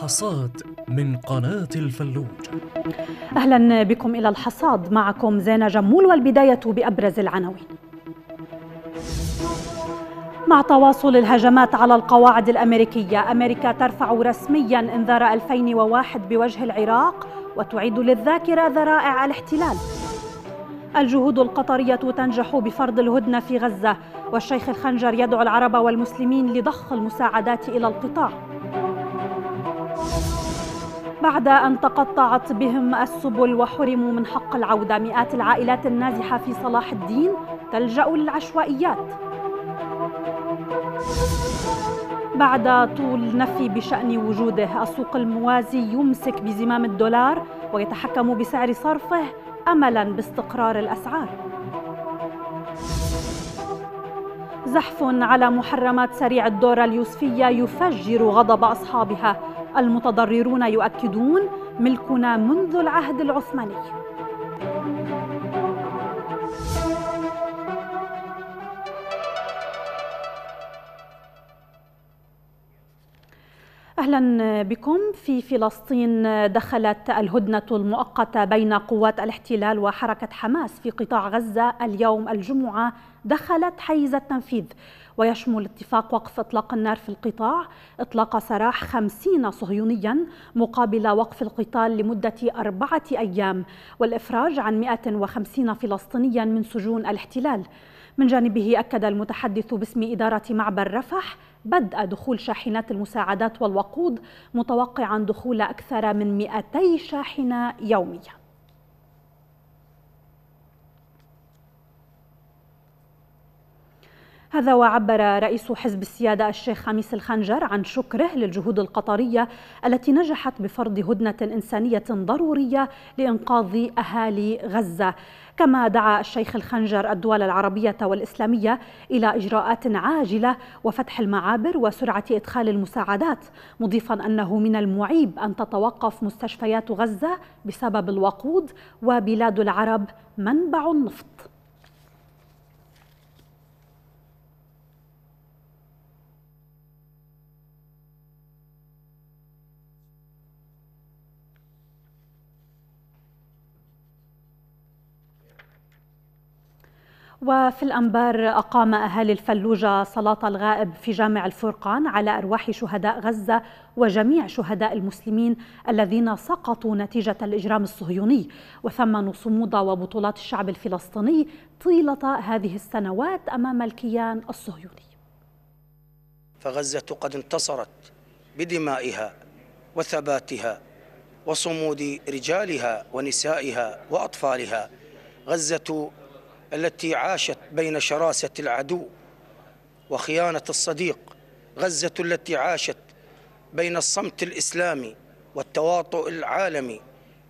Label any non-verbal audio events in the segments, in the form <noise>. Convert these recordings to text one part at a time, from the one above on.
الحصاد من قناة الفلوج أهلا بكم إلى الحصاد معكم زينة جمول والبداية بأبرز العناوين مع تواصل الهجمات على القواعد الأمريكية أمريكا ترفع رسميا إنذار 2001 بوجه العراق وتعيد للذاكرة ذرائع الاحتلال الجهود القطرية تنجح بفرض الهدنة في غزة والشيخ الخنجر يدعو العرب والمسلمين لضخ المساعدات إلى القطاع بعد أن تقطعت بهم السبل وحرموا من حق العودة مئات العائلات النازحة في صلاح الدين تلجأ للعشوائيات بعد طول نفي بشأن وجوده السوق الموازي يمسك بزمام الدولار ويتحكم بسعر صرفه أملا باستقرار الأسعار زحف على محرمات سريع الدورة اليوسفية يفجر غضب أصحابها المتضررون يؤكدون ملكنا منذ العهد العثماني اهلا بكم في فلسطين دخلت الهدنه المؤقته بين قوات الاحتلال وحركه حماس في قطاع غزه اليوم الجمعه دخلت حيز التنفيذ ويشمل اتفاق وقف إطلاق النار في القطاع إطلاق سراح خمسين صهيونيا مقابل وقف القتال لمدة أربعة أيام والإفراج عن 150 فلسطينيا من سجون الاحتلال من جانبه أكد المتحدث باسم إدارة معبر رفح بدء دخول شاحنات المساعدات والوقود متوقعا دخول أكثر من 200 شاحنة يومياً هذا وعبر رئيس حزب السيادة الشيخ خميس الخنجر عن شكره للجهود القطرية التي نجحت بفرض هدنة إنسانية ضرورية لإنقاذ أهالي غزة كما دعا الشيخ الخنجر الدول العربية والإسلامية إلى إجراءات عاجلة وفتح المعابر وسرعة إدخال المساعدات مضيفا أنه من المعيب أن تتوقف مستشفيات غزة بسبب الوقود وبلاد العرب منبع النفط وفي الأنبار أقام أهالي الفلوجة صلاة الغائب في جامع الفرقان على أرواح شهداء غزة وجميع شهداء المسلمين الذين سقطوا نتيجة الإجرام الصهيوني وثمنوا صمود وبطولات الشعب الفلسطيني طيلة هذه السنوات أمام الكيان الصهيوني فغزة قد انتصرت بدمائها وثباتها وصمود رجالها ونسائها وأطفالها غزة التي عاشت بين شراسة العدو وخيانة الصديق غزة التي عاشت بين الصمت الإسلامي والتواطؤ العالمي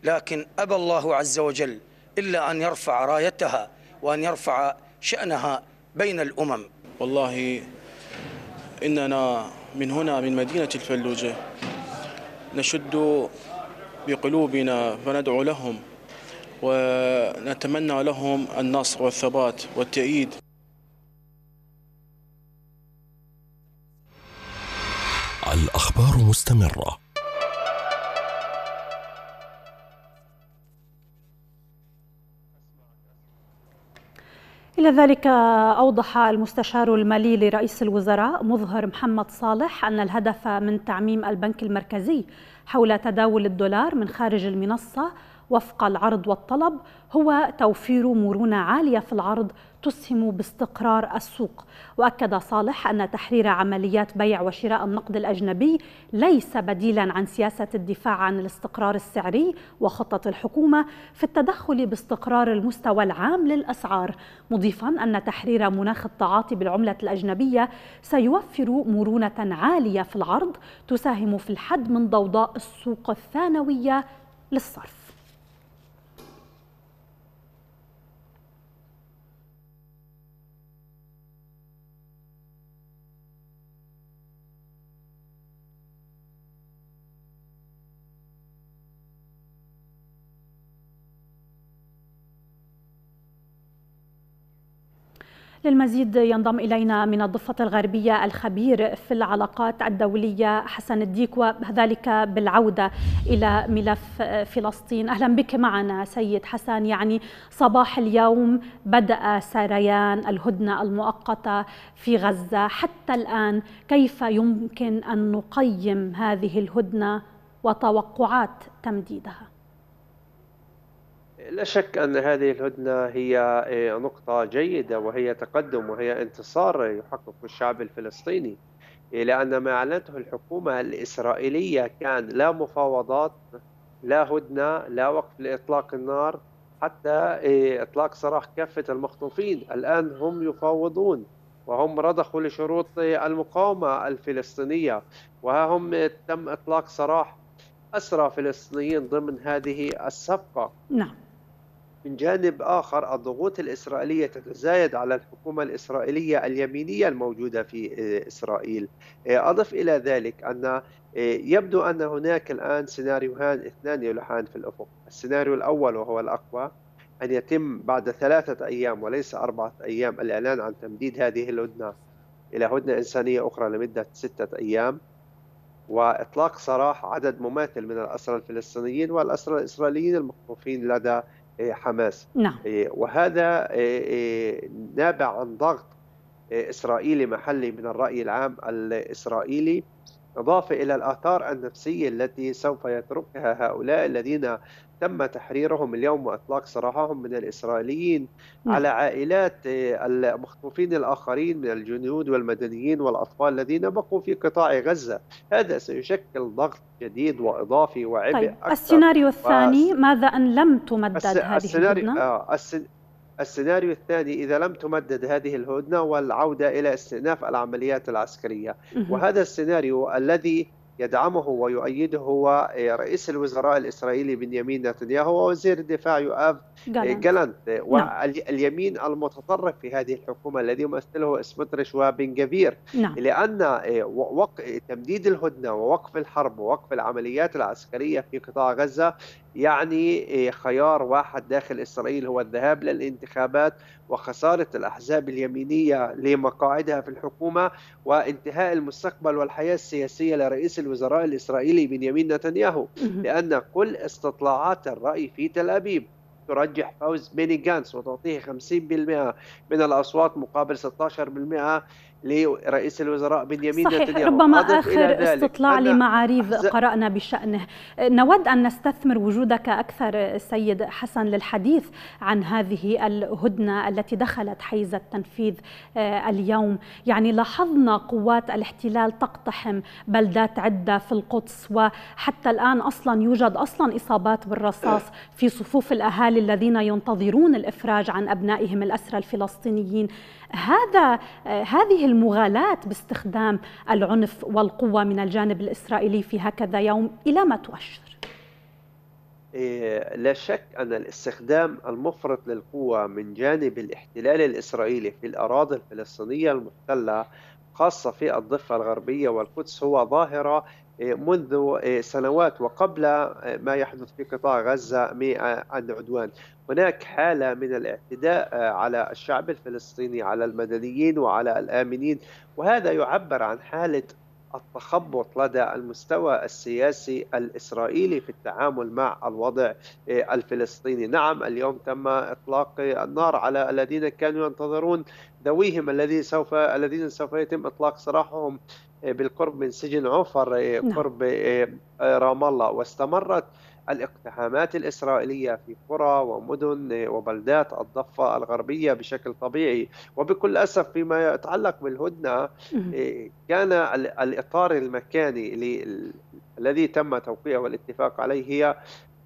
لكن أبى الله عز وجل إلا أن يرفع رايتها وأن يرفع شأنها بين الأمم والله إننا من هنا من مدينة الفلوجة نشد بقلوبنا فندعو لهم ونتمنى لهم النصر والثبات والتأييد الأخبار مستمرة إلى ذلك أوضح المستشار المالي لرئيس الوزراء مظهر محمد صالح أن الهدف من تعميم البنك المركزي حول تداول الدولار من خارج المنصة وفق العرض والطلب هو توفير مرونة عالية في العرض تسهم باستقرار السوق واكد صالح ان تحرير عمليات بيع وشراء النقد الاجنبي ليس بديلا عن سياسه الدفاع عن الاستقرار السعري وخطه الحكومه في التدخل باستقرار المستوى العام للاسعار مضيفا ان تحرير مناخ التعاطي بالعمله الاجنبيه سيوفر مرونه عاليه في العرض تساهم في الحد من ضوضاء السوق الثانويه للصرف للمزيد ينضم إلينا من الضفة الغربية الخبير في العلاقات الدولية حسن الديك وذلك بالعودة إلى ملف فلسطين أهلا بك معنا سيد حسن يعني صباح اليوم بدأ سريان الهدنة المؤقتة في غزة حتى الآن كيف يمكن أن نقيم هذه الهدنة وتوقعات تمديدها؟ لا شك أن هذه الهدنة هي آه، نقطة جيدة وهي تقدم وهي انتصار يحقق الشعب الفلسطيني لأن ما أعلنته الحكومة الإسرائيلية كان لا مفاوضات لا هدنة لا وقف لإطلاق النار حتى آه، إطلاق سراح كافة المخطوفين الآن هم يفاوضون وهم رضخوا لشروط المقاومة الفلسطينية وها هم تم إطلاق سراح أسرى فلسطينيين ضمن هذه الصفقة نعم من جانب آخر الضغوط الإسرائيلية تتزايد على الحكومة الإسرائيلية اليمينية الموجودة في آه، إسرائيل آه، أضف إلى ذلك أن آه، يبدو أن هناك الآن سيناريوهان اثنان يلحان في الأفق السيناريو الأول وهو الأقوى أن يتم بعد ثلاثة أيام وليس أربعة أيام الإعلان عن تمديد هذه الهدنة إلى هدنة إنسانية أخرى لمدة ستة أيام وإطلاق سراح عدد مماثل من الأسرى الفلسطينيين والأسرى الإسرائيليين المخطوفين لدى إيه، حماس نعم. إيه، وهذا إيه، نابع عن ضغط إسرائيلي محلي من الرأي العام الإسرائيلي إضافة إلى الآثار النفسية التي سوف يتركها هؤلاء الذين تم تحريرهم اليوم واطلاق سراحهم من الاسرائيليين نعم. على عائلات آه، المخطوفين الاخرين من الجنود والمدنيين والاطفال الذين بقوا في قطاع غزه، هذا سيشكل ضغط جديد واضافي وعبء طيب. أكثر. السيناريو الثاني ماذا ان لم تمدد هذه السيناريو آه السيناريو الثاني إذا لم تمدد هذه الهدنة والعودة إلى استئناف العمليات العسكرية وهذا السيناريو الذي يدعمه ويؤيده هو آه، رئيس الوزراء الإسرائيلي بنيامين نتنياهو ووزير الدفاع يؤاف آه، جالانت آه، نعم. واليمين المتطرف في هذه الحكومة الذي يمثله سمترش وبن جفير نعم. لأن تمديد الهدنة ووقف الحرب ووقف العمليات العسكرية في قطاع غزة يعني إيه، خيار واحد داخل إسرائيل هو الذهاب للانتخابات وخسارة الأحزاب اليمينية لمقاعدها في الحكومة وانتهاء المستقبل والحياة السياسية لرئيس الوزراء الإسرائيلي بنيامين نتنياهو لأن كل استطلاعات الرأي في تل أبيب ترجح فوز بيني جانس وتعطيه 50% من الأصوات مقابل 16% لرئيس الوزراء بنيامين نتنياهو ربما آخر استطلاع لمعاريف قرأنا بشأنه نود أن نستثمر وجودك أكثر سيد حسن للحديث عن هذه الهدنة التي دخلت حيز التنفيذ آه، اليوم يعني لاحظنا قوات الاحتلال تقتحم بلدات عدة في القدس وحتى الآن أصلا يوجد أصلا إصابات بالرصاص في صفوف الأهالي الذين ينتظرون الإفراج عن أبنائهم الأسرى الفلسطينيين هذا هذه المغالاة باستخدام العنف والقوة من الجانب الإسرائيلي في هكذا يوم إلى ما تؤشر؟ إيه، لا شك أن الاستخدام المفرط للقوة من جانب الاحتلال الإسرائيلي في الأراضي الفلسطينية المحتلة خاصة في الضفة الغربية والقدس هو ظاهرة منذ إيه، سنوات وقبل إيه، ما يحدث في قطاع غزة عن عدوان هناك حالة من الاعتداء إيه، على الشعب الفلسطيني على المدنيين وعلى الآمنين وهذا يعبر عن حالة التخبط لدى المستوى السياسي الاسرائيلي في التعامل مع الوضع الفلسطيني، نعم اليوم تم اطلاق النار على الذين كانوا ينتظرون ذويهم الذي سوف الذين سوف يتم اطلاق سراحهم إيه، بالقرب من سجن عوفر إيه، نعم. قرب إيه، رام الله واستمرت الاقتحامات الإسرائيلية في قرى ومدن وبلدات الضفة الغربية بشكل طبيعي وبكل أسف فيما يتعلق بالهدنة كان الإطار المكاني الذي تم توقيعه والاتفاق عليه هي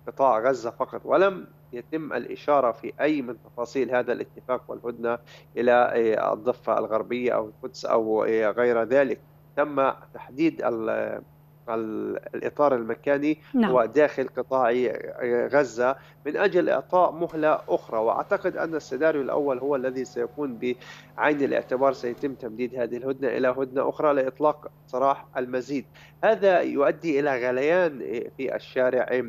قطاع غزة فقط ولم يتم الإشارة في أي من تفاصيل هذا الاتفاق والهدنة إلى الضفة الغربية أو القدس أو غير ذلك تم تحديد ال الاطار المكاني نعم. وداخل قطاع غزه من اجل اعطاء مهله اخرى واعتقد ان السيناريو الاول هو الذي سيكون بعين الاعتبار سيتم تمديد هذه الهدنه الى هدنه اخرى لاطلاق سراح المزيد هذا يؤدي الى غليان في الشارع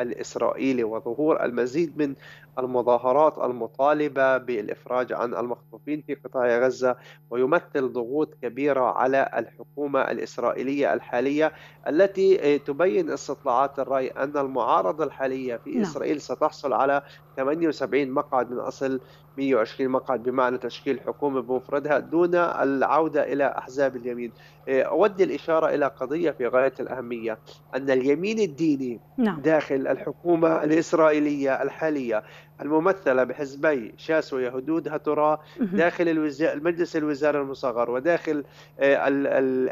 الاسرائيلي وظهور المزيد من المظاهرات المطالبة بالإفراج عن المخطوفين في قطاع غزة ويمثل ضغوط كبيرة على الحكومة الإسرائيلية الحالية التي آه، تبين استطلاعات الرأي أن المعارضة الحالية في نعم. إسرائيل ستحصل على 78 مقعد من أصل 120 مقعد بمعنى تشكيل حكومة بمفردها دون العودة إلى أحزاب اليمين آه، أود الإشارة إلى قضية في غاية الأهمية أن اليمين الديني نعم. داخل الحكومة الإسرائيلية الحالية الممثلة بحزبي شاس ويهدود هترا داخل المجلس الوزاري المصغر وداخل آه،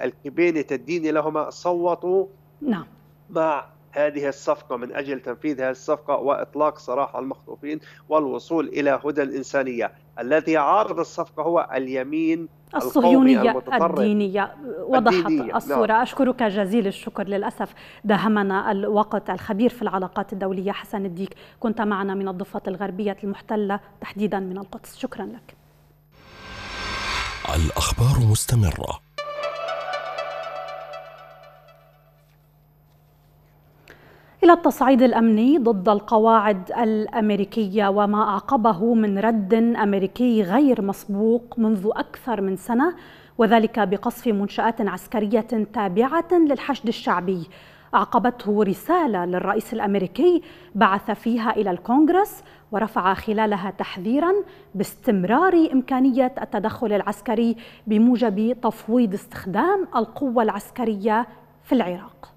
الكبينة الديني لهما صوتوا نعم مع هذه الصفقة من أجل تنفيذ هذه الصفقة وإطلاق سراح المخطوفين والوصول إلى هدى الإنسانية الذي عارض الصفقة هو اليمين الصهيونية الدينية وضحت الدينية. نعم. الصورة نعم. أشكرك جزيل الشكر للأسف داهمنا الوقت الخبير في العلاقات الدولية حسن الديك كنت معنا من الضفة الغربية المحتلة تحديدا من القدس شكرا لك الأخبار مستمرة إلى التصعيد الأمني ضد القواعد الأمريكية وما أعقبه من رد أمريكي غير مسبوق منذ أكثر من سنة وذلك بقصف منشآت عسكرية تابعة للحشد الشعبي أعقبته رسالة للرئيس الأمريكي بعث فيها إلى الكونغرس ورفع خلالها تحذيرا باستمرار إمكانية التدخل العسكري بموجب تفويض استخدام القوة العسكرية في العراق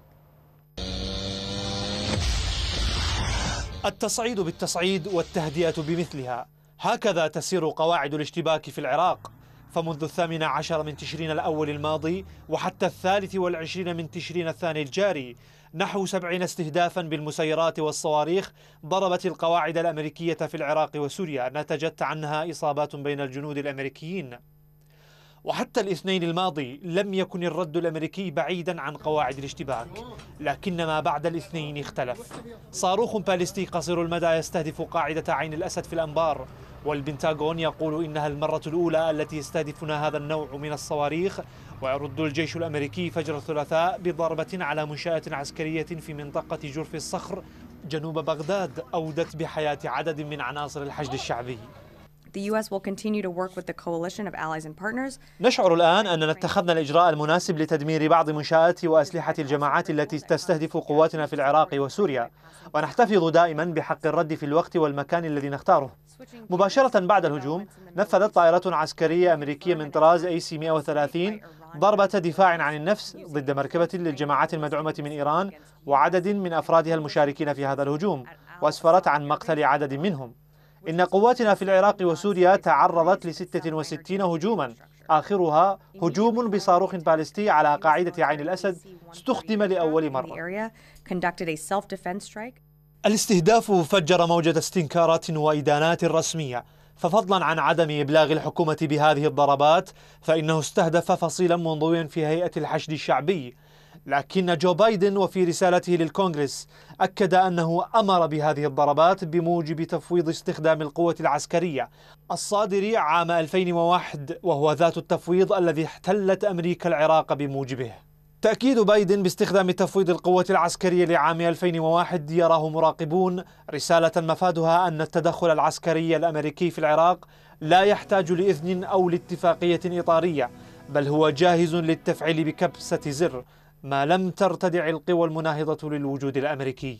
التصعيد بالتصعيد والتهدئة بمثلها هكذا تسير قواعد الاشتباك في العراق فمنذ الثامن عشر من تشرين الأول الماضي وحتى الثالث والعشرين من تشرين الثاني الجاري نحو سبعين استهدافا بالمسيرات والصواريخ ضربت القواعد الأمريكية في العراق وسوريا نتجت عنها إصابات بين الجنود الأمريكيين وحتى الاثنين الماضي لم يكن الرد الأمريكي بعيدا عن قواعد الاشتباك لكن ما بعد الاثنين اختلف صاروخ باليستي قصير المدى يستهدف قاعدة عين الأسد في الأنبار والبنتاغون يقول إنها المرة الأولى التي يستهدفنا هذا النوع من الصواريخ ويرد الجيش الأمريكي فجر الثلاثاء بضربة على منشأة عسكرية في منطقة جرف الصخر جنوب بغداد أودت بحياة عدد من عناصر الحشد الشعبي The US will continue to work with the coalition of allies and partners. نشعر الآن أننا اتخذنا الإجراء المناسب لتدمير بعض منشآت وأسلحة الجماعات التي تستهدف قواتنا في العراق وسوريا ونحتفظ دائما بحق الرد في الوقت والمكان الذي نختاره مباشرة بعد الهجوم نفذت طائرة عسكرية أمريكية من طراز ac 130 ضربة دفاع عن النفس ضد مركبة للجماعات المدعومة من إيران وعدد من أفرادها المشاركين في هذا الهجوم وأسفرت عن مقتل عدد منهم إن قواتنا في العراق وسوريا تعرضت ل 66 هجوما آخرها هجوم بصاروخ باليستي على قاعدة عين الأسد استخدم لأول مرة الاستهداف فجر موجة استنكارات وإدانات رسمية ففضلا عن عدم إبلاغ الحكومة بهذه الضربات فإنه استهدف فصيلا منضويا في هيئة الحشد الشعبي لكن جو بايدن وفي رسالته للكونغرس أكد أنه أمر بهذه الضربات بموجب تفويض استخدام القوة العسكرية الصادر عام 2001 وهو ذات التفويض الذي احتلت أمريكا العراق بموجبه تأكيد بايدن باستخدام تفويض القوة العسكرية لعام 2001 يراه مراقبون رسالة مفادها أن التدخل العسكري الأمريكي في العراق لا يحتاج لإذن أو لاتفاقية إطارية بل هو جاهز للتفعيل بكبسة زر ما لم ترتدع القوى المناهضة للوجود الأمريكي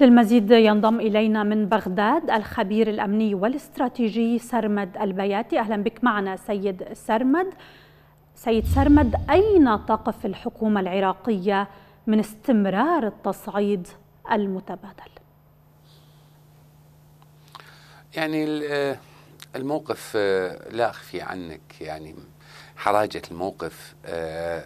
للمزيد ينضم إلينا من بغداد الخبير الأمني والاستراتيجي سرمد البياتي أهلا بك معنا سيد سرمد سيد سرمد أين تقف الحكومة العراقية من استمرار التصعيد المتبادل يعني الموقف آه، لا أخفي عنك يعني حراجة الموقف آه،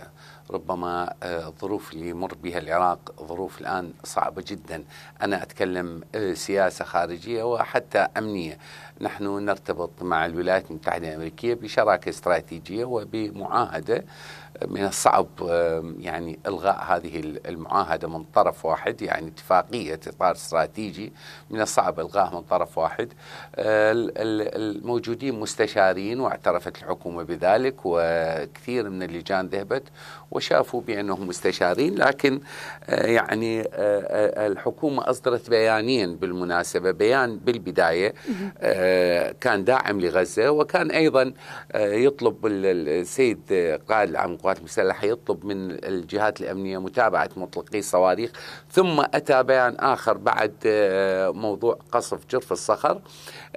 ربما الظروف آه، اللي يمر بها العراق ظروف الآن صعبة جدا أنا أتكلم آه، سياسة خارجية وحتى أمنية نحن نرتبط مع الولايات المتحدة الأمريكية بشراكة استراتيجية وبمعاهدة من الصعب يعني الغاء هذه المعاهده من طرف واحد يعني اتفاقيه اطار استراتيجي من الصعب الغاء من طرف واحد آه، الموجودين مستشارين واعترفت الحكومه بذلك وكثير من اللجان ذهبت وشافوا بانهم مستشارين لكن آه، يعني آه، الحكومه اصدرت بيانين بالمناسبه بيان بالبدايه كان داعم لغزه وكان ايضا يطلب السيد قائد العام القوات المسلحة يطلب من الجهات الأمنية متابعة مطلقي الصواريخ ثم أتى بيان آخر بعد آه، موضوع قصف جرف الصخر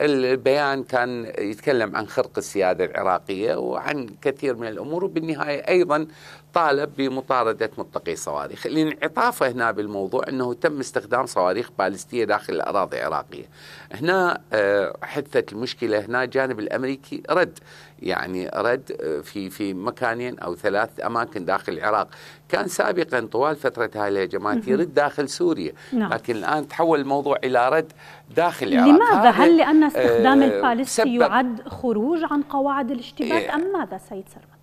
البيان كان يتكلم عن خرق السيادة العراقية وعن كثير من الأمور وبالنهاية أيضا طالب بمطاردة متقي الصواريخ الانعطاف هنا بالموضوع أنه تم استخدام صواريخ بالستية داخل الأراضي العراقية هنا آه، حثت المشكلة هنا الجانب الأمريكي رد يعني رد آه، في في مكانين او ثلاث اماكن داخل العراق كان سابقا طوال فتره هاي الهجمات يرد داخل سوريا نعم. لكن الان تحول الموضوع الى رد داخل العراق لماذا هل لان آه، استخدام آه البالستي يعد خروج عن قواعد الاشتباك إيه. ام ماذا سيد سرمد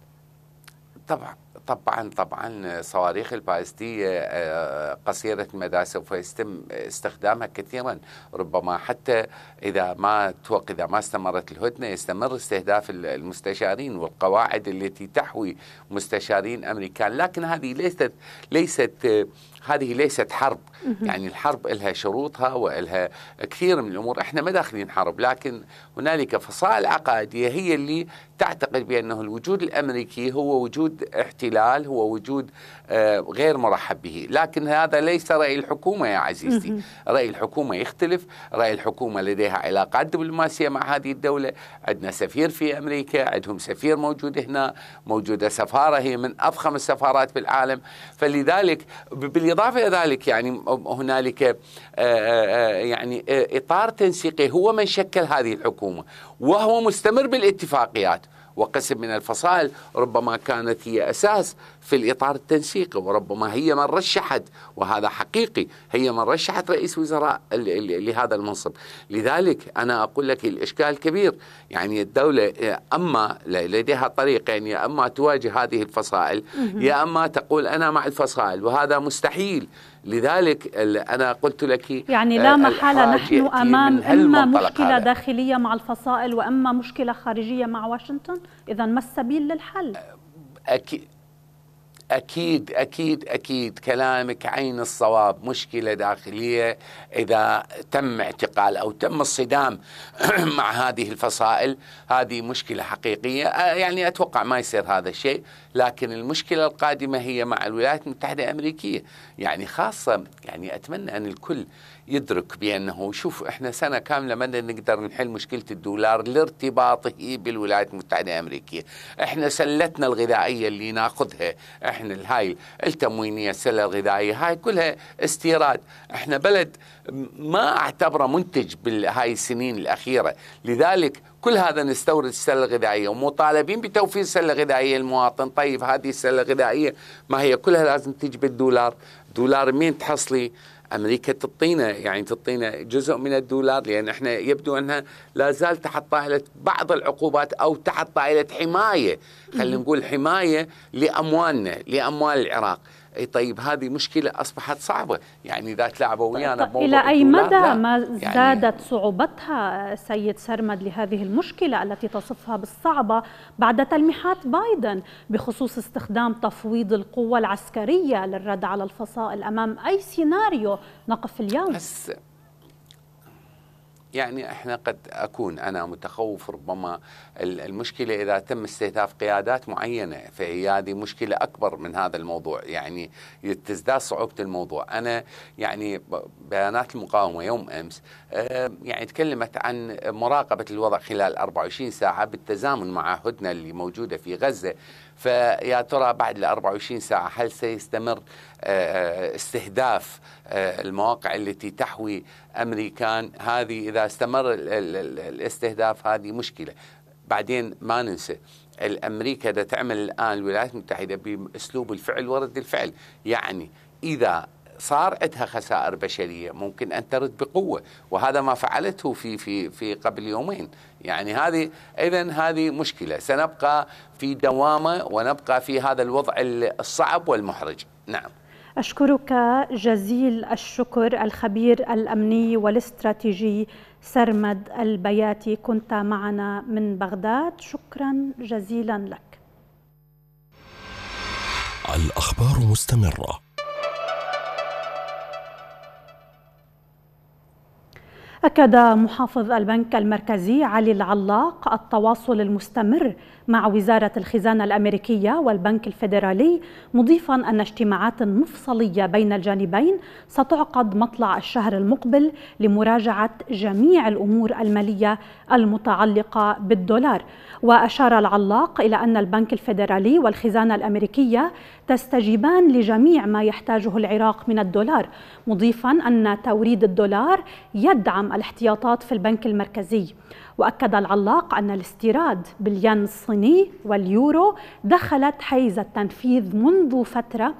طبعا طبعا طبعا صواريخ البالستية آه، قصيرة المدى سوف يتم استخدامها كثيرا ربما حتى إذا ما توق إذا ما استمرت الهدنة يستمر استهداف المستشارين والقواعد التي تحوي مستشارين أمريكان لكن هذه ليست ليست هذه ليست حرب يعني الحرب لها شروطها ولها كثير من الأمور احنا ما داخلين حرب لكن هنالك فصائل عقائدية هي اللي تعتقد بأنه الوجود الأمريكي هو وجود احت... الاحتلال هو وجود آه، غير مرحب به لكن هذا ليس رأي الحكومة يا عزيزتي رأي الحكومة يختلف رأي الحكومة لديها علاقات دبلوماسية مع هذه الدولة عندنا سفير في أمريكا عندهم سفير موجود هنا موجودة سفارة هي من أفخم السفارات في العالم فلذلك بالإضافة إلى ذلك يعني هنالك آه، آه، يعني إطار تنسيقي هو من شكل هذه الحكومة وهو مستمر بالاتفاقيات وقسم من الفصائل ربما كانت هي أساس في الإطار التنسيقي وربما هي من رشحت وهذا حقيقي هي من رشحت رئيس وزراء لهذا المنصب لذلك أنا أقول لك الإشكال كبير يعني الدولة أما لديها طريقين يا أما تواجه هذه الفصائل يا أما تقول أنا مع الفصائل وهذا مستحيل لذلك أنا قلت لك يعني لا آه، محالة نحن أمام إما مشكلة هذا. داخلية مع الفصائل وإما مشكلة خارجية مع واشنطن إذا ما السبيل للحل أكيد أكيد أكيد أكيد كلامك عين الصواب مشكلة داخلية إذا تم اعتقال أو تم الصدام <clears throat> مع هذه الفصائل هذه مشكلة حقيقية يعني أتوقع ما يصير هذا الشيء لكن المشكلة القادمة هي مع الولايات المتحدة الأمريكية يعني خاصة يعني أتمنى أن الكل يدرك بأنه شوف إحنا سنة كاملة ما نقدر نحل مشكلة الدولار لارتباطه بالولايات المتحدة الأمريكية إحنا سلتنا الغذائية اللي ناخذها إحنا هاي التموينية السلة الغذائية هاي كلها استيراد إحنا بلد ما أعتبره منتج بهاي السنين الأخيرة لذلك كل هذا نستورد السله الغذائيه ومطالبين بتوفير سله غذائيه للمواطن، طيب هذه السله الغذائيه ما هي كلها لازم تجي بالدولار، دولار مين تحصلي امريكا تعطينا يعني تعطينا جزء من الدولار لان احنا يبدو انها لا زال تحت طائله بعض العقوبات او تحت طائله حمايه خلينا نقول حمايه لاموالنا لاموال العراق اي طيب هذه مشكله اصبحت صعبه يعني اذا تلعبوا طيب، ويانا طيب الى اي مدى لا. ما يعني زادت يعني صعوبتها سيد سرمد لهذه المشكله التي تصفها بالصعبه بعد تلميحات بايدن بخصوص استخدام تفويض القوه العسكريه للرد على الفصائل امام اي سيناريو نقف اليوم يعني احنا قد اكون انا متخوف ربما المشكله اذا تم استهداف قيادات معينه فهي هذه مشكله اكبر من هذا الموضوع يعني تزداد صعوبه الموضوع انا يعني بيانات المقاومه يوم امس آه، يعني تكلمت عن مراقبه الوضع خلال 24 ساعه بالتزامن مع هدنه اللي موجوده في غزه فيا ترى بعد ال 24 ساعة هل سيستمر آه، آه، استهداف آه، المواقع التي تحوي أمريكان هذه إذا استمر الاستهداف هذه مشكلة بعدين ما ننسى الأمريكا دا تعمل الآن الولايات المتحدة بأسلوب الفعل ورد الفعل يعني إذا صار عندها خسائر بشريه ممكن ان ترد بقوه وهذا ما فعلته في في في قبل يومين يعني هذه اذا هذه مشكله سنبقى في دوامه ونبقى في هذا الوضع الصعب والمحرج نعم أشكرك جزيل الشكر الخبير الأمني والاستراتيجي سرمد البياتي كنت معنا من بغداد شكرا جزيلا لك الأخبار مستمرة أكد محافظ البنك المركزي علي العلاق التواصل المستمر مع وزارة الخزانة الأمريكية والبنك الفيدرالي مضيفا أن اجتماعات مفصلية بين الجانبين ستعقد مطلع الشهر المقبل لمراجعة جميع الأمور المالية المتعلقة بالدولار وأشار العلاق إلى أن البنك الفيدرالي والخزانة الأمريكية تستجيبان لجميع ما يحتاجه العراق من الدولار مضيفا أن توريد الدولار يدعم الاحتياطات في البنك المركزي وأكد العلاق أن الاستيراد بالين الصيني واليورو دخلت حيز التنفيذ منذ فترة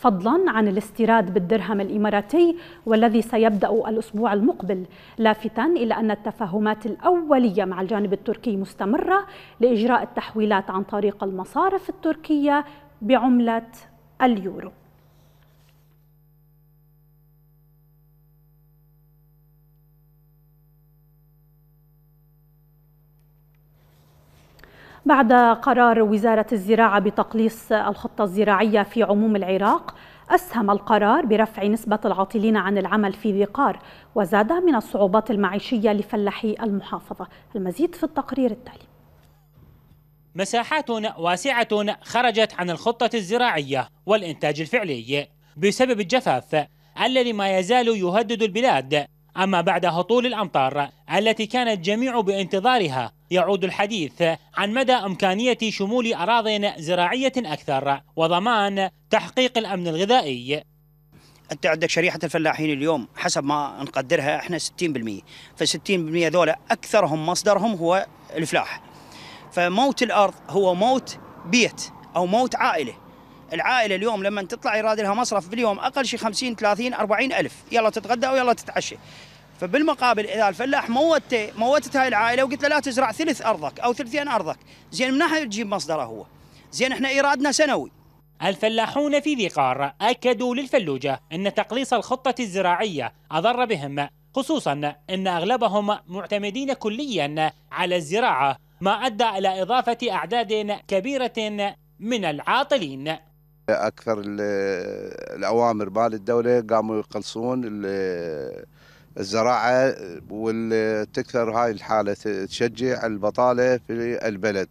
فضلا عن الاستيراد بالدرهم الاماراتي والذي سيبدا الاسبوع المقبل لافتا الى ان التفاهمات الاوليه مع الجانب التركي مستمره لاجراء التحويلات عن طريق المصارف التركيه بعملة اليورو بعد قرار وزارة الزراعة بتقليص الخطة الزراعية في عموم العراق أسهم القرار برفع نسبة العاطلين عن العمل في ذقار وزاد من الصعوبات المعيشية لفلاحي المحافظة المزيد في التقرير التالي مساحات واسعة خرجت عن الخطة الزراعية والإنتاج الفعلي بسبب الجفاف الذي ما يزال يهدد البلاد أما بعد هطول الأمطار التي كان الجميع بانتظارها يعود الحديث عن مدى إمكانية شمول أراضي زراعية أكثر وضمان تحقيق الأمن الغذائي انت عندك شريحه الفلاحين اليوم حسب ما نقدرها احنا 60% ف 60% ذولا اكثرهم مصدرهم هو الفلاح فموت الارض هو موت بيت او موت عائله العائله اليوم لما تطلع يراد لها مصرف باليوم اقل شيء 50 30 40 الف يلا تتغدى ويلا تتعشى فبالمقابل اذا الفلاح موت موتت هاي العائله وقلت له لا تزرع ثلث ارضك او ثلثين ارضك زين من ناحيه تجيب مصدره هو زين احنا ايرادنا سنوي الفلاحون في ذي قار اكدوا للفلوجه ان تقليص الخطه الزراعيه اضر بهم خصوصا ان اغلبهم معتمدين كليا على الزراعه ما أدى إلى إضافة أعداد كبيرة من العاطلين أكثر الأوامر مال الدولة قاموا يقلصون الزراعة والتكثر هاي الحالة تشجع البطالة في البلد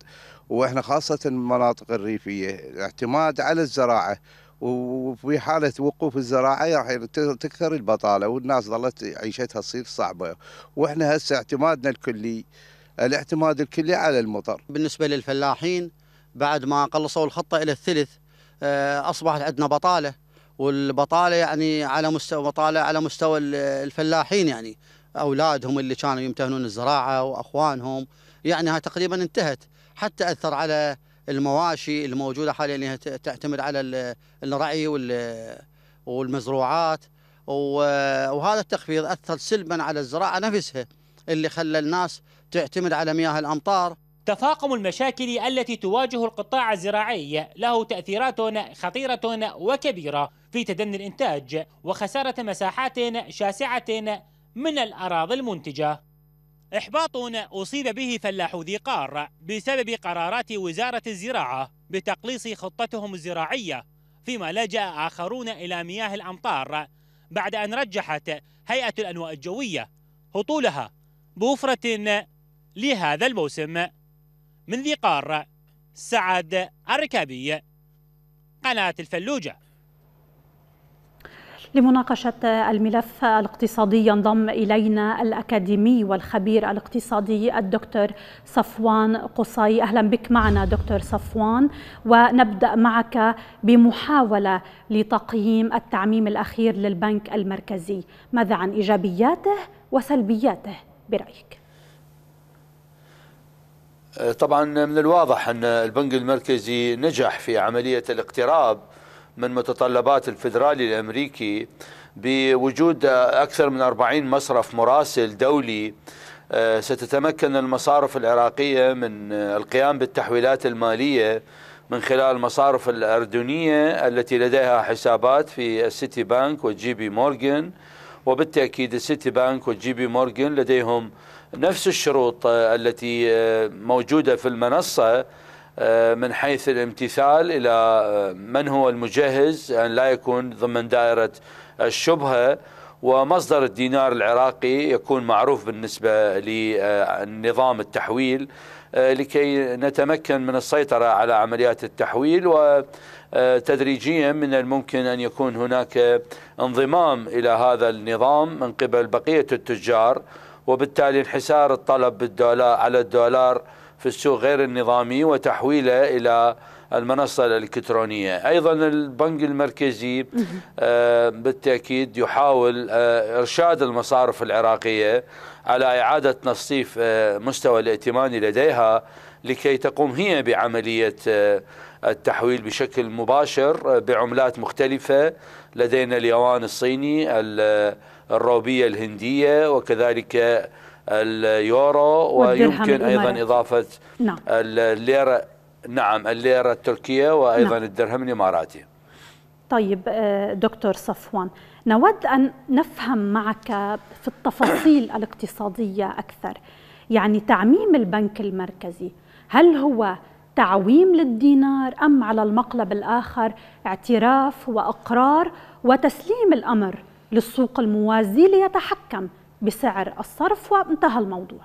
وإحنا خاصة المناطق الريفية اعتماد على الزراعة وفي حالة وقوف الزراعة راح تكثر البطالة والناس ظلت عيشتها تصير صعبة وإحنا هسه اعتمادنا الكلي الاعتماد الكلي على المطر بالنسبة للفلاحين بعد ما قلصوا الخطة إلى الثلث آه، أصبحت عندنا بطالة والبطالة يعني على مستوى بطالة على مستوى الفلاحين يعني أولادهم اللي كانوا يمتهنون الزراعة وأخوانهم يعني هاي تقريبا انتهت حتى أثر على المواشي الموجودة حاليا اللي تعتمد على الرعي والمزروعات وهذا التخفيض أثر سلبا على الزراعة نفسها اللي خلى الناس تعتمد على مياه الأمطار تفاقم المشاكل التي تواجه القطاع الزراعي له تأثيرات خطيرة وكبيرة في تدني الإنتاج وخسارة مساحات شاسعة من الأراضي المنتجة إحباط أصيب به فلاحو ذي قار بسبب قرارات وزارة الزراعة بتقليص خطتهم الزراعية فيما لجأ آخرون إلى مياه الأمطار بعد أن رجحت هيئة الأنواء الجوية هطولها بوفرة لهذا الموسم من ذي قار سعد الركابي قناة الفلوجة لمناقشة الملف الاقتصادي ينضم إلينا الأكاديمي والخبير الاقتصادي الدكتور صفوان قصي أهلا بك معنا دكتور صفوان ونبدأ معك بمحاولة لتقييم التعميم الأخير للبنك المركزي ماذا عن إيجابياته وسلبياته برأيك؟ آه، طبعا من الواضح أن البنك المركزي نجح في عملية الاقتراب من متطلبات الفدرالي الأمريكي بوجود أكثر من 40 مصرف مراسل دولي آه، ستتمكن المصارف العراقية من القيام بالتحويلات المالية من خلال المصارف الأردنية التي لديها حسابات في السيتي بانك وجي بي مورجن وبالتأكيد السيتي بانك وجي بي مورجن لديهم نفس الشروط آه، التي آه، موجودة في المنصة آه، من حيث الامتثال إلى من هو المجهز أن يعني لا يكون ضمن دائرة الشبهة ومصدر الدينار العراقي يكون معروف بالنسبة لنظام التحويل لكي نتمكن من السيطرة على عمليات التحويل وتدريجيا من الممكن أن يكون هناك انضمام إلى هذا النظام من قبل بقية التجار وبالتالي انحسار الطلب بالدولار على الدولار في السوق غير النظامي وتحويله الى المنصه الالكترونيه، ايضا البنك المركزي آه، بالتاكيد يحاول آه، ارشاد المصارف العراقيه على اعاده تصنيف آه، مستوى الائتمان لديها لكي تقوم هي بعمليه التحويل بشكل مباشر بعملات مختلفه، لدينا اليوان الصيني الروبية الهندية وكذلك اليورو ويمكن أيضا إضافة نعم. الليرة نعم الليرة التركية وأيضا نعم. الدرهم الإماراتي طيب آه، دكتور صفوان نود أن نفهم معك في التفاصيل <coughs> الاقتصادية أكثر يعني تعميم البنك المركزي هل هو تعويم للدينار أم على المقلب الآخر اعتراف وإقرار وتسليم الأمر للسوق الموازي ليتحكم بسعر الصرف وانتهى الموضوع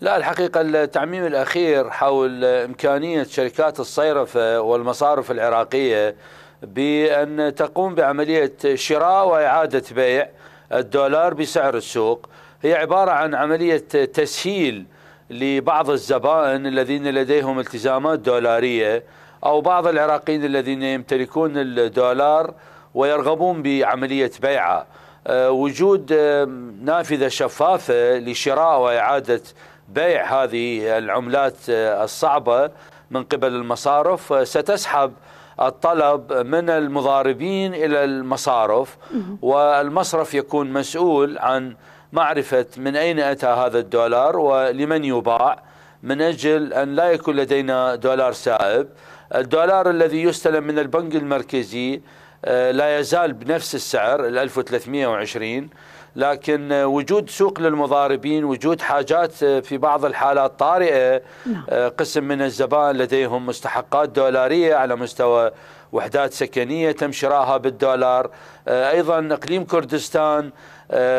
لا الحقيقة التعميم الأخير حول إمكانية شركات الصيرفة والمصارف العراقية بأن تقوم بعملية شراء وإعادة بيع الدولار بسعر السوق هي عبارة عن عملية تسهيل لبعض الزبائن الذين لديهم التزامات دولارية أو بعض العراقيين الذين يمتلكون الدولار ويرغبون بعملية بيعه آه، وجود آه، نافذة شفافة لشراء وإعادة بيع هذه العملات آه، الصعبة من قبل المصارف ستسحب الطلب من المضاربين إلى المصارف والمصرف يكون مسؤول عن معرفة من أين أتى هذا الدولار ولمن يباع من أجل أن لا يكون لدينا دولار سائب الدولار الذي يستلم من البنك المركزي آه، لا يزال بنفس السعر ال 1320 لكن آه، وجود سوق للمضاربين وجود حاجات آه، في بعض الحالات طارئة نعم. قسم من الزبائن لديهم مستحقات دولارية على مستوى وحدات سكنية تم شراها بالدولار أيضا إقليم كردستان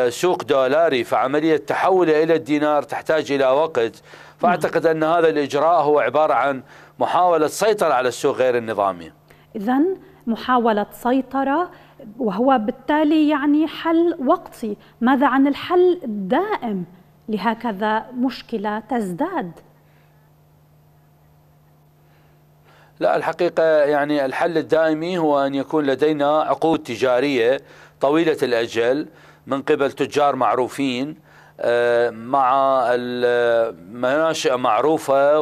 سوق دولاري فعملية تحوله إلى الدينار تحتاج إلى وقت نعم. فأعتقد أن هذا الإجراء هو عبارة عن محاولة سيطرة على السوق غير النظامي إذا محاولة سيطرة وهو بالتالي يعني حل وقتي ماذا عن الحل الدائم لهكذا مشكلة تزداد لا الحقيقة يعني الحل الدائمي هو أن يكون لدينا عقود تجارية طويلة الأجل من قبل تجار معروفين مع المناشئ معروفة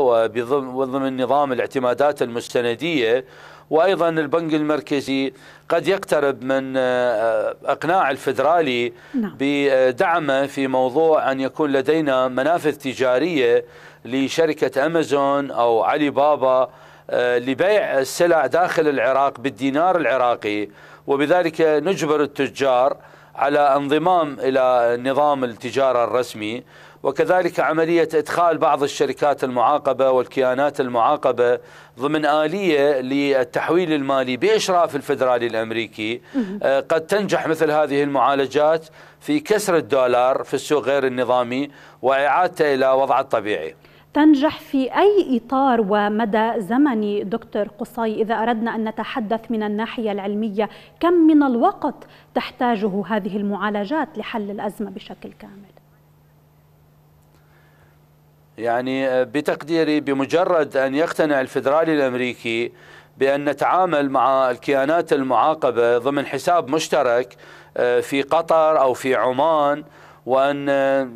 وضمن نظام الاعتمادات المستندية وأيضا البنك المركزي قد يقترب من آه، إقناع الفدرالي نعم. بدعمه في موضوع أن يكون لدينا منافذ تجارية لشركة أمازون أو علي بابا آه، لبيع السلع داخل العراق بالدينار العراقي وبذلك نجبر التجار على انضمام الى نظام التجاره الرسمي وكذلك عمليه ادخال بعض الشركات المعاقبه والكيانات المعاقبه ضمن اليه للتحويل المالي باشراف الفدرالي الامريكي آه، قد تنجح مثل هذه المعالجات في كسر الدولار في السوق غير النظامي واعادته الى وضعه الطبيعي تنجح في أي إطار ومدى زمني دكتور قصي إذا أردنا أن نتحدث من الناحية العلمية كم من الوقت تحتاجه هذه المعالجات لحل الأزمة بشكل كامل؟ يعني آه، بتقديري بمجرد أن يقتنع الفدرالي الأمريكي بأن نتعامل مع الكيانات المعاقبة ضمن حساب مشترك آه، في قطر أو في عمان وأن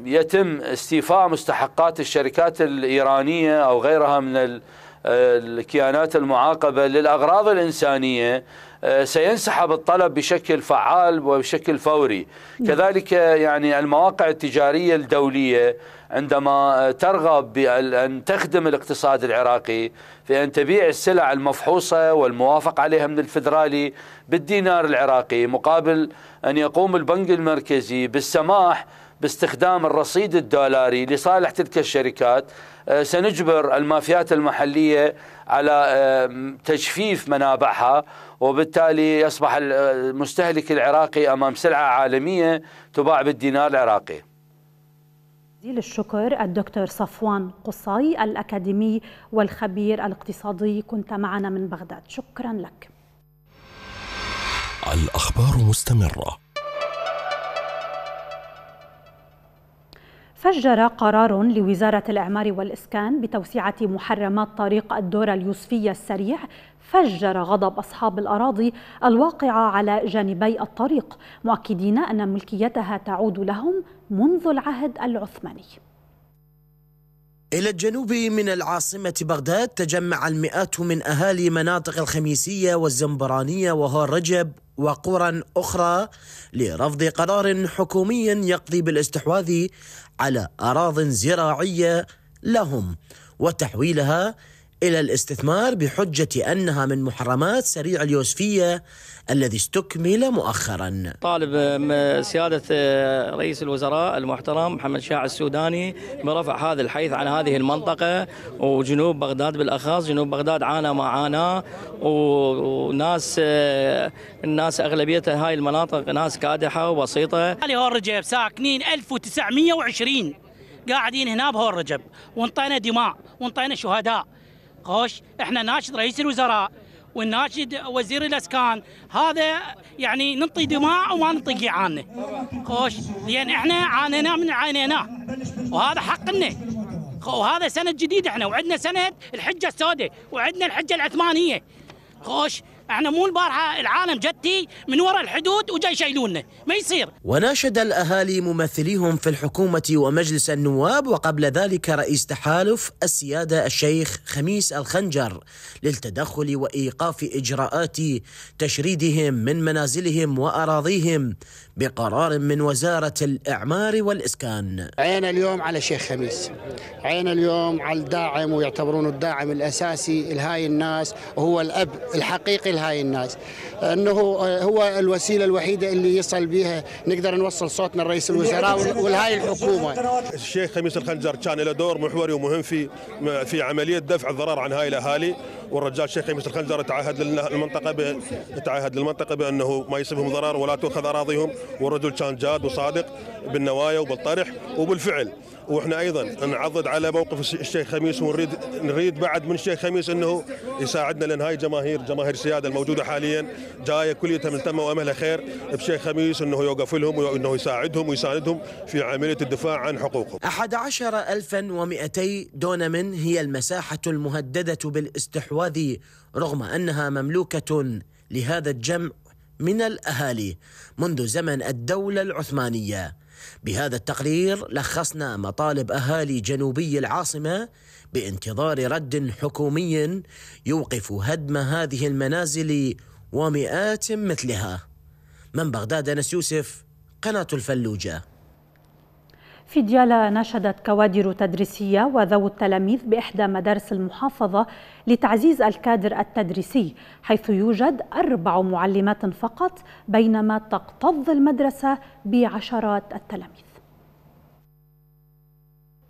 يتم استيفاء مستحقات الشركات الإيرانية أو غيرها من الكيانات المعاقبة للأغراض الإنسانية آه، سينسحب الطلب بشكل فعال وبشكل فوري نعم. كذلك يعني المواقع التجارية الدولية عندما آه، ترغب بأن تخدم الاقتصاد العراقي في أن تبيع السلع المفحوصة والموافق عليها من الفدرالي بالدينار العراقي مقابل أن يقوم البنك المركزي بالسماح باستخدام الرصيد الدولاري لصالح تلك الشركات آه، سنجبر المافيات المحليه على آه، تجفيف منابعها وبالتالي يصبح آه، المستهلك العراقي امام سلعه عالميه تباع بالدينار العراقي. جزيل الشكر الدكتور صفوان قصاي الاكاديمي والخبير الاقتصادي كنت معنا من بغداد شكرا لك. الاخبار مستمره فجر قرار لوزارة الإعمار والإسكان بتوسعة محرمات طريق الدورة اليوسفية السريع فجر غضب أصحاب الأراضي الواقعة على جانبي الطريق مؤكدين أن ملكيتها تعود لهم منذ العهد العثماني إلى الجنوب من العاصمة بغداد تجمع المئات من أهالي مناطق الخميسية والزنبرانية وهور رجب وقرى أخرى لرفض قرار حكومي يقضي بالاستحواذ على أراض زراعية لهم وتحويلها إلى الاستثمار بحجة أنها من محرمات سريع اليوسفية الذي استكمل مؤخرا طالب سيادة آه، رئيس الوزراء المحترم محمد شاع السوداني برفع هذا الحيث عن هذه المنطقة وجنوب بغداد بالأخص جنوب بغداد عانى ما عاناه وناس آه، الناس أغلبيتها هاي المناطق ناس كادحة وبسيطة علي هور رجب ساكنين 1920 قاعدين هنا بهور رجب وانطينا دماء وانطينا شهداء خوش احنا ناشد رئيس الوزراء والناشد وزير الاسكان هذا يعني ننطي دماء وما ننطي جيعاننا خوش لان احنا عانينا من عانيناه وهذا حقنا وهذا سند جديد احنا وعندنا سند الحجه السوداء وعندنا الحجه العثمانيه خوش احنا مو البارحه العالم جتي من وراء الحدود وجاي شايلونا ما يصير وناشد الاهالي ممثليهم في الحكومه ومجلس النواب وقبل ذلك رئيس تحالف السياده الشيخ خميس الخنجر للتدخل وايقاف اجراءات تشريدهم من منازلهم واراضيهم بقرار من وزارة الإعمار والإسكان عين اليوم على شيخ خميس عين اليوم على الداعم ويعتبرونه الداعم الأساسي لهاي الناس وهو الأب الحقيقي لهاي الناس أنه آه، هو الوسيلة الوحيدة اللي يصل بها نقدر نوصل صوتنا لرئيس الوزراء ولهاي الحكومة الشيخ خميس الخنجر كان له دور محوري ومهم في في عملية دفع الضرر عن هاي الأهالي والرجال الشيخ خميس الخنجر تعهد للمنطقة تعهد للمنطقة بأنه ما يصيبهم ضرر ولا تؤخذ أراضيهم والرجل كان جاد وصادق بالنوايا وبالطرح وبالفعل واحنا ايضا نعضد على موقف الشيخ خميس ونريد نريد بعد من الشيخ خميس انه يساعدنا لان هاي جماهير جماهير سياده الموجوده حاليا جايه كليتها ملتمه واملها خير بشيخ خميس انه يوقف لهم وانه يساعدهم ويساندهم في عمليه الدفاع عن حقوقهم. 11200 دونم هي المساحه المهدده بالاستحواذ رغم انها مملوكه لهذا الجمع من الأهالي منذ زمن الدولة العثمانية بهذا التقرير لخصنا مطالب أهالي جنوبي العاصمة بانتظار رد حكومي يوقف هدم هذه المنازل ومئات مثلها من بغداد أنس يوسف قناة الفلوجة في ديالا ناشدت كوادر تدريسية وذو التلاميذ بإحدى مدارس المحافظة لتعزيز الكادر التدريسي حيث يوجد أربع معلمات فقط بينما تكتظ المدرسة بعشرات التلاميذ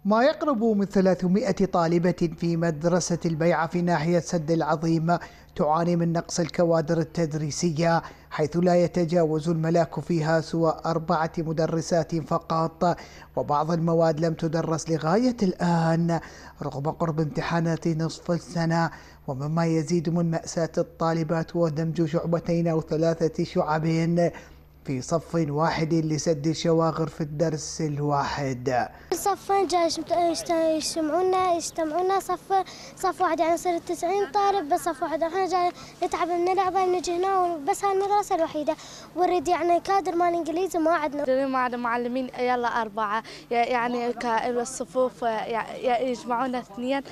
ما يقرب من 300 طالبة في مدرسة البيعة في ناحية سد العظيم تعاني من نقص الكوادر التدريسية حيث لا يتجاوز الملاك فيها سوى أربعة مدرسات فقط وبعض المواد لم تدرس لغاية الآن رغم قرب امتحانات نصف السنة ومما يزيد من مأساة الطالبات ودمج شعبتين أو ثلاثة شعب في صف واحد لسد الشواغر في الدرس الواحد صفين جاي يجتمعونا يجتمعونا صف صف واحد يعني صار 90 طالب بس صف واحد احنا جاي نتعب من اللعبه نجي هنا بس هالمدرسه الوحيده ونريد يعني كادر مال انجليزي ما عندنا ما عندنا معلمين يلا اربعه يعني الصفوف يجمعونا اثنين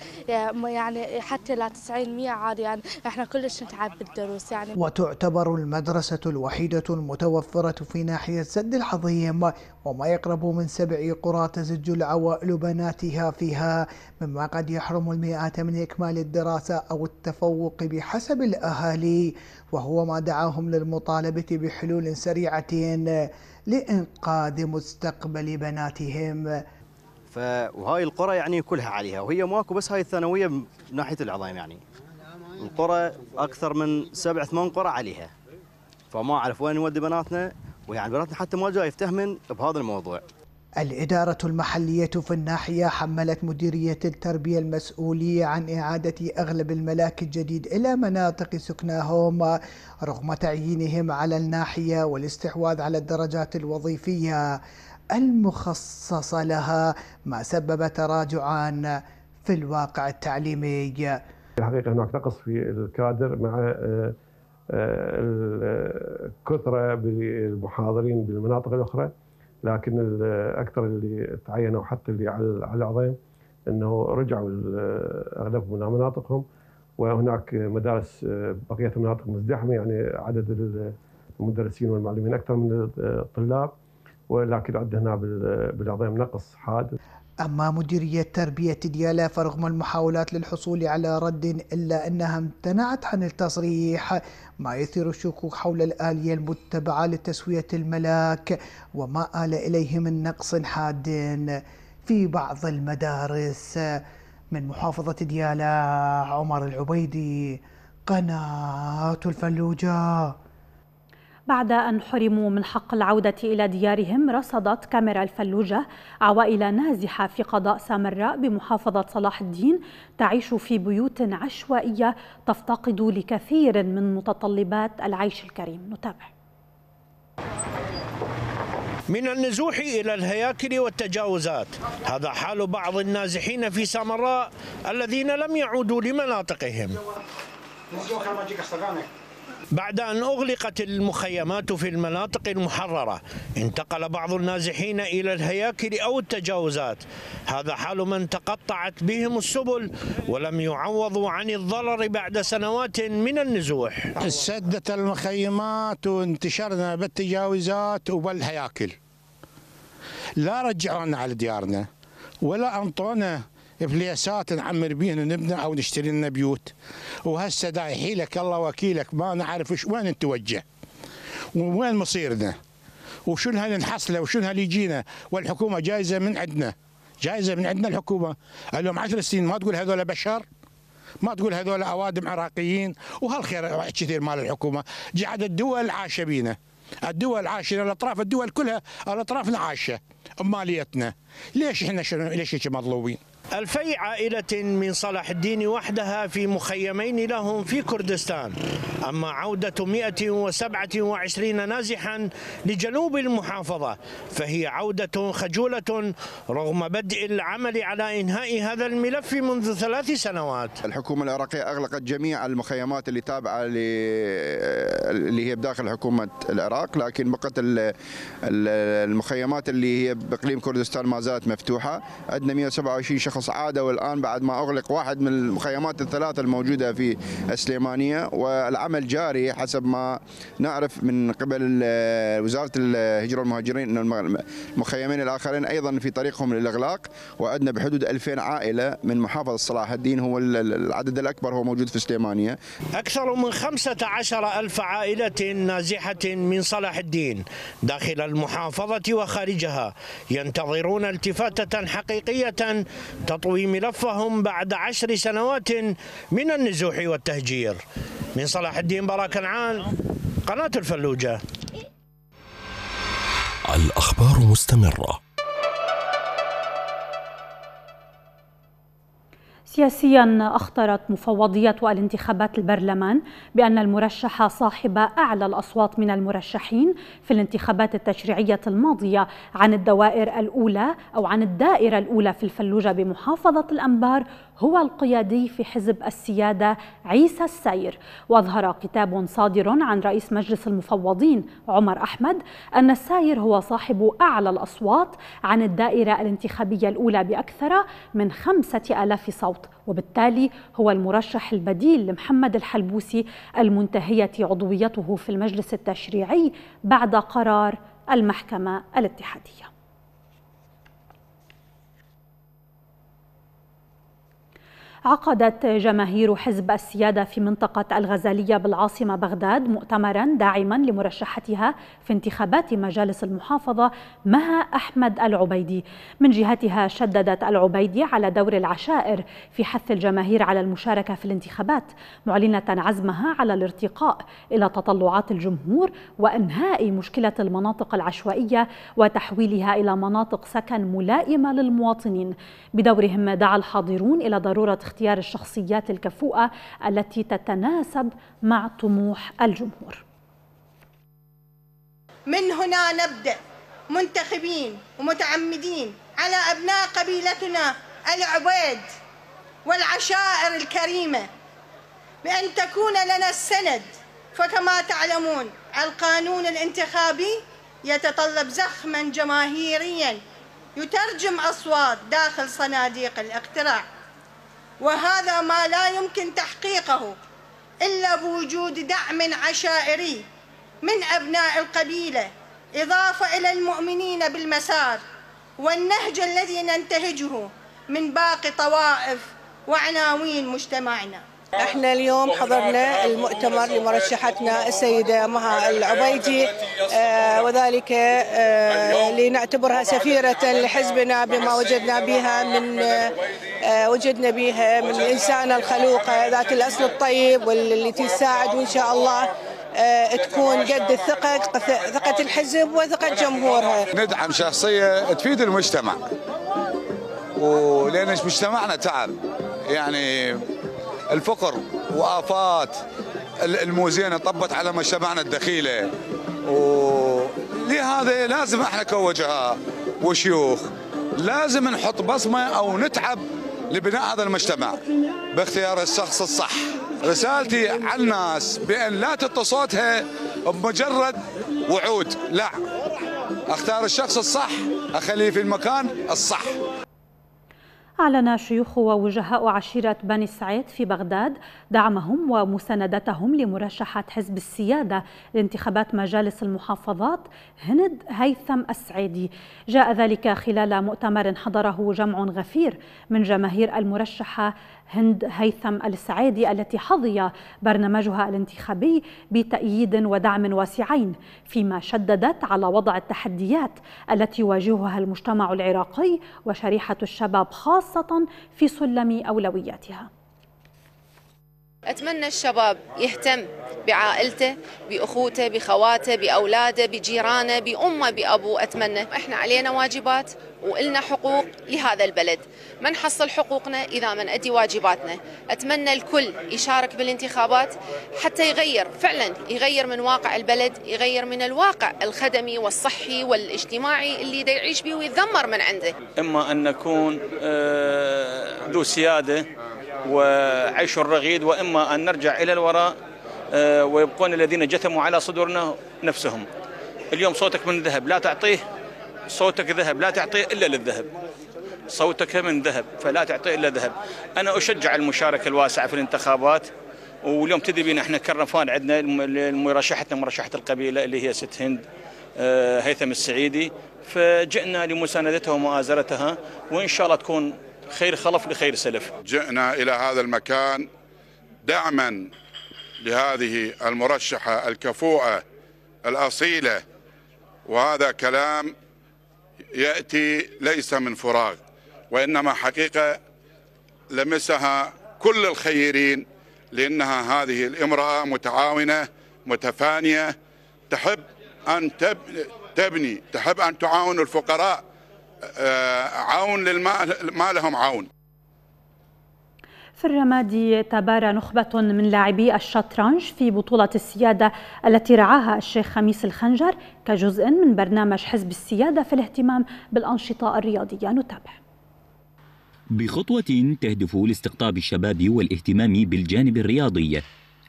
يعني حتى لا 90 100 عادي يعني احنا كلش نتعب بالدروس يعني وتعتبر المدرسه الوحيده المتوفره المجاورة في ناحية سد الحضيم وما يقرب من سبع قرى تزج العوائل بناتها فيها مما قد يحرم المئات من إكمال الدراسة أو التفوق بحسب الأهالي وهو ما دعاهم للمطالبة بحلول سريعة لإنقاذ مستقبل بناتهم ف... وهاي القرى يعني كلها عليها وهي ماكو بس هاي الثانوية من ناحية العظيم يعني القرى أكثر من سبع ثمان قرى عليها فما اعرف وين نودي بناتنا ويعني بناتنا حتى ما جاي يفتهمن بهذا الموضوع الإدارة المحلية في الناحية حملت مديرية التربية المسؤولية عن إعادة أغلب الملاك الجديد إلى مناطق سكناهم رغم تعيينهم على الناحية والاستحواذ على الدرجات الوظيفية المخصصة لها ما سبب تراجعا في الواقع التعليمي الحقيقة هناك نقص في الكادر مع آه، الكثره بالمحاضرين بالمناطق الاخرى لكن الاكثر اللي تعينوا حتى اللي على العظيم انه رجعوا اغلبهم الى مناطقهم وهناك مدارس بقيه المناطق مزدحمه يعني عدد المدرسين والمعلمين اكثر من الطلاب ولكن عندنا هنا بالعظيم نقص حاد أما مديرية تربية ديالا فرغم المحاولات للحصول على رد إلا أنها امتنعت عن التصريح ما يثير الشكوك حول الآلية المتبعة لتسوية الملاك وما آل إليه من نقص حاد في بعض المدارس من محافظة ديالا عمر العبيدي قناة الفلوجة بعد أن حرموا من حق العودة إلى ديارهم رصدت كاميرا الفلوجة عوائل نازحة في قضاء سامراء بمحافظة صلاح الدين تعيش في بيوت عشوائية تفتقد لكثير من متطلبات العيش الكريم نتابع من النزوح إلى الهياكل والتجاوزات هذا حال بعض النازحين في سامراء الذين لم يعودوا لمناطقهم بعد أن أغلقت المخيمات في المناطق المحررة انتقل بعض النازحين إلى الهياكل أو التجاوزات هذا حال من تقطعت بهم السبل ولم يعوضوا عن الضرر بعد سنوات من النزوح سدت المخيمات وانتشرنا بالتجاوزات وبالهياكل لا رجعونا على ديارنا ولا أنطونا بليسات نعمر بيهن نبنى او نشتري لنا بيوت وهسه دا يحيلك الله وكيلك ما نعرف وين نتوجه وين مصيرنا وشنو هالنحصله وشنو يجينا والحكومه جايزه من عندنا جايزه من عندنا الحكومه قال لهم 10 سنين ما تقول هذول بشر ما تقول هذول اوادم عراقيين وهالخير كثير مال الحكومه جعد الدول عاشه بينا الدول عاشه الاطراف الدول كلها الاطراف عاشه اماليتنا ليش احنا شنو ليش هيك مظلومين ألفي عائلة من صلاح الدين وحدها في مخيمين لهم في كردستان أما عودة 127 نازحا لجنوب المحافظة فهي عودة خجولة رغم بدء العمل على إنهاء هذا الملف منذ ثلاث سنوات الحكومة العراقية أغلقت جميع المخيمات اللي تابعة اللي هي بداخل حكومة العراق لكن بقت المخيمات اللي هي بإقليم كردستان ما زالت مفتوحة عندنا 127 شخص شخص عاد والان بعد ما اغلق واحد من المخيمات الثلاثه الموجوده في السليمانيه والعمل جاري حسب ما نعرف من قبل وزاره الهجره والمهاجرين ان المخيمين الاخرين ايضا في طريقهم للاغلاق وعندنا بحدود 2000 عائله من محافظه صلاح الدين هو العدد الاكبر هو موجود في سليمانيه اكثر من 15000 عائله نازحه من صلاح الدين داخل المحافظه وخارجها ينتظرون التفاته حقيقيه تطوي ملفهم بعد عشر سنوات من النزوح والتهجير من صلاح الدين برا كنعان قناة الفلوجة الأخبار مستمرة سياسيا أخطرت مفوضية الانتخابات البرلمان بأن المرشحة صاحب أعلى الأصوات من المرشحين في الانتخابات التشريعية الماضية عن الدوائر الأولى أو عن الدائرة الأولى في الفلوجة بمحافظة الأنبار هو القيادي في حزب السيادة عيسى السير وأظهر كتاب صادر عن رئيس مجلس المفوضين عمر أحمد أن السير هو صاحب أعلى الأصوات عن الدائرة الانتخابية الأولى بأكثر من خمسة آلاف صوت وبالتالي هو المرشح البديل لمحمد الحلبوسي المنتهية عضويته في المجلس التشريعي بعد قرار المحكمة الاتحادية عقدت جماهير حزب السيادة في منطقة الغزالية بالعاصمة بغداد مؤتمرا داعما لمرشحتها في انتخابات مجالس المحافظة مها أحمد العبيدي من جهتها شددت العبيدي على دور العشائر في حث الجماهير على المشاركة في الانتخابات معلنة عزمها على الارتقاء إلى تطلعات الجمهور وإنهاء مشكلة المناطق العشوائية وتحويلها إلى مناطق سكن ملائمة للمواطنين بدورهم دعا الحاضرون إلى ضرورة واختيار الشخصيات الكفوءه التي تتناسب مع طموح الجمهور من هنا نبدا منتخبين ومتعمدين على ابناء قبيلتنا العبيد والعشائر الكريمه بان تكون لنا السند فكما تعلمون القانون الانتخابي يتطلب زخما جماهيريا يترجم اصوات داخل صناديق الاقتراع وهذا ما لا يمكن تحقيقه إلا بوجود دعم عشائري من أبناء القبيلة إضافة إلى المؤمنين بالمسار والنهج الذي ننتهجه من باقي طوائف وعناوين مجتمعنا احنا اليوم حضرنا المؤتمر لمرشحتنا السيدة مها العبيدي آه، وذلك آه، لنعتبرها سفيرة لحزبنا بما وجدنا بها من آه، وجدنا بها من الإنسانة الخلوقة ذات الأصل الطيب واللي تساعد وإن شاء الله تكون قد الثقة ثقة الحزب وثقة جمهورها ندعم شخصية تفيد المجتمع ولأن مجتمعنا تعب يعني الفقر وآفات المو زينه طبت على مجتمعنا الدخيلة ولهذا لازم احنا كوجهاء وشيوخ لازم نحط بصمة أو نتعب لبناء هذا المجتمع باختيار الشخص الصح رسالتي على الناس بأن لا تتصوتها بمجرد وعود لا اختار الشخص الصح اخليه في المكان الصح أعلن شيوخ ووجهاء عشيرة بني سعيد في بغداد دعمهم ومساندتهم لمرشحة حزب السيادة لانتخابات مجالس المحافظات هند هيثم السعيدي جاء ذلك خلال مؤتمر حضره جمع غفير من جماهير المرشحة هند هيثم السعادي التي حظي برنامجها الانتخابي بتأييد ودعم واسعين فيما شددت على وضع التحديات التي يواجهها المجتمع العراقي وشريحة الشباب خاصة في سلم أولوياتها أتمنى الشباب يهتم بعائلته بأخوته بخواته بأولاده بجيرانه بأمه بأبوه أتمنى إحنا علينا واجبات وإلنا حقوق لهذا البلد ما نحصل حقوقنا إذا ما نأدي واجباتنا أتمنى الكل يشارك بالانتخابات حتى يغير فعلا يغير من واقع البلد يغير من الواقع الخدمي والصحي والاجتماعي اللي دا يعيش به ويتذمر من عنده إما أن نكون آه، ذو سيادة وعيش الرغيد وإما أن نرجع إلى الوراء آه، ويبقون الذين جثموا على صدورنا نفسهم اليوم صوتك من ذهب لا تعطيه صوتك ذهب لا تعطيه إلا للذهب صوتك من ذهب فلا تعطيه إلا ذهب أنا أشجع المشاركة الواسعة في الانتخابات واليوم تدري احنا كرفان عندنا مرشحتنا مرشحة القبيلة اللي هي ست هند آه، هيثم السعيدي فجئنا لمساندتها ومؤازرتها وإن شاء الله تكون خير خلف لخير سلف جئنا إلى هذا المكان دعما لهذه المرشحة الكفوءة الأصيلة وهذا كلام يأتي ليس من فراغ وإنما حقيقة لمسها كل الخيرين لأنها هذه الامرأة متعاونة متفانية تحب أن تبني تحب أن تعاون الفقراء آه، عون للمال لهم عون في الرمادي تبارى نخبة من لاعبي الشطرنج في بطولة السيادة التي رعاها الشيخ خميس الخنجر كجزء من برنامج حزب السيادة في الاهتمام بالأنشطة الرياضية نتابع بخطوة تهدف لاستقطاب الشباب والاهتمام بالجانب الرياضي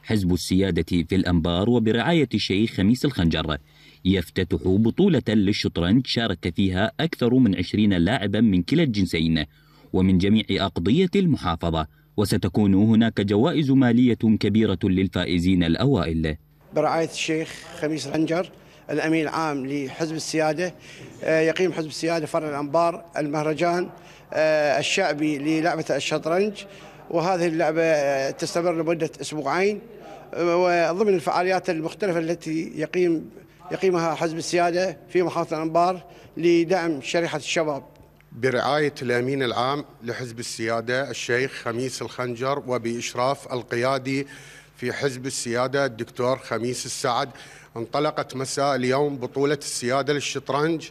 حزب السيادة في الأنبار وبرعاية الشيخ خميس الخنجر يفتتح بطولة للشطرنج شارك فيها أكثر من عشرين لاعبا من كلا الجنسين ومن جميع أقضية المحافظة وستكون هناك جوائز مالية كبيرة للفائزين الأوائل برعاية الشيخ خميس رنجر الأمين العام لحزب السيادة آه، يقيم حزب السيادة فرع الأنبار المهرجان آه، الشعبي للعبة الشطرنج وهذه اللعبة آه، تستمر لمدة أسبوعين وضمن الفعاليات المختلفة التي يقيم يقيمها حزب السيادة في محافظة الأنبار لدعم شريحة الشباب برعاية الأمين العام لحزب السيادة الشيخ خميس الخنجر وبإشراف القيادي في حزب السيادة الدكتور خميس السعد انطلقت مساء اليوم بطولة السيادة للشطرنج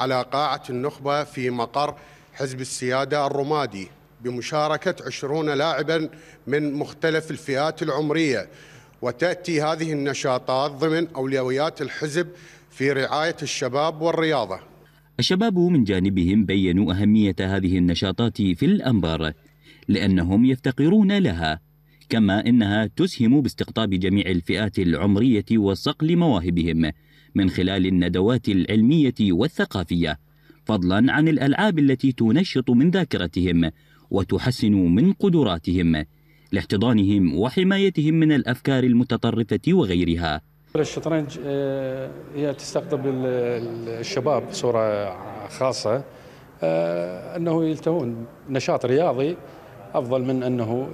على قاعة النخبة في مقر حزب السيادة الرمادي بمشاركة عشرون لاعبا من مختلف الفئات العمرية وتأتي هذه النشاطات ضمن أولويات الحزب في رعاية الشباب والرياضة الشباب من جانبهم بينوا أهمية هذه النشاطات في الأنبار لأنهم يفتقرون لها كما إنها تسهم باستقطاب جميع الفئات العمرية وصقل مواهبهم من خلال الندوات العلمية والثقافية فضلا عن الألعاب التي تنشط من ذاكرتهم وتحسن من قدراتهم لاحتضانهم وحمايتهم من الأفكار المتطرفة وغيرها الشطرنج آه، هي تستقطب الشباب بصورة خاصة آه، أنه يلتهون نشاط رياضي أفضل من أنه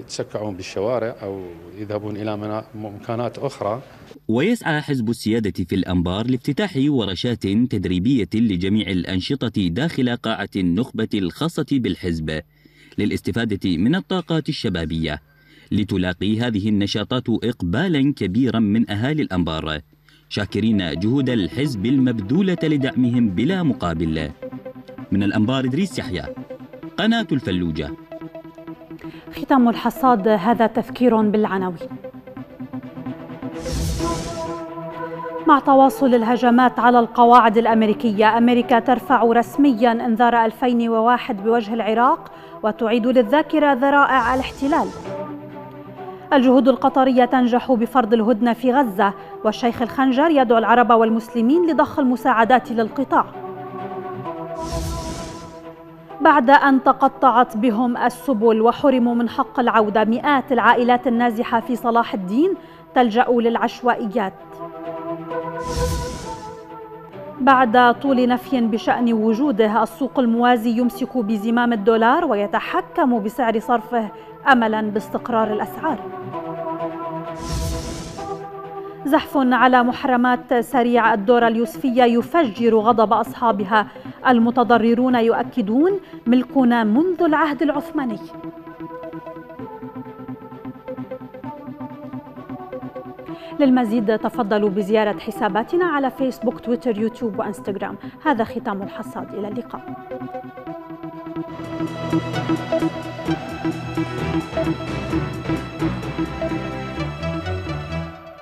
يتسكعون بالشوارع أو يذهبون إلى مكانات أخرى ويسعى حزب السيادة في الأنبار لافتتاح ورشات تدريبية لجميع الأنشطة داخل قاعة النخبة الخاصة بالحزب للاستفادة من الطاقات الشبابية لتلاقي هذه النشاطات إقبالا كبيرا من أهالي الأنبار شاكرين جهود الحزب المبذولة لدعمهم بلا مقابل من الأنبار إدريس يحيى قناة الفلوجة ختام الحصاد هذا تفكير بالعناوين مع تواصل الهجمات على القواعد الأمريكية أمريكا ترفع رسميا انذار 2001 بوجه العراق وتعيد للذاكرة ذرائع الاحتلال الجهود القطرية تنجح بفرض الهدنة في غزة والشيخ الخنجر يدعو العرب والمسلمين لضخ المساعدات للقطاع بعد أن تقطعت بهم السبل وحرموا من حق العودة مئات العائلات النازحة في صلاح الدين تلجأ للعشوائيات بعد طول نفي بشأن وجوده السوق الموازي يمسك بزمام الدولار ويتحكم بسعر صرفه املا باستقرار الاسعار زحف على محرمات سريع الدورة اليوسفية يفجر غضب أصحابها المتضررون يؤكدون ملكنا منذ العهد العثماني للمزيد تفضلوا بزيارة حساباتنا على فيسبوك تويتر يوتيوب وإنستغرام هذا ختام الحصاد إلى اللقاء Thank you.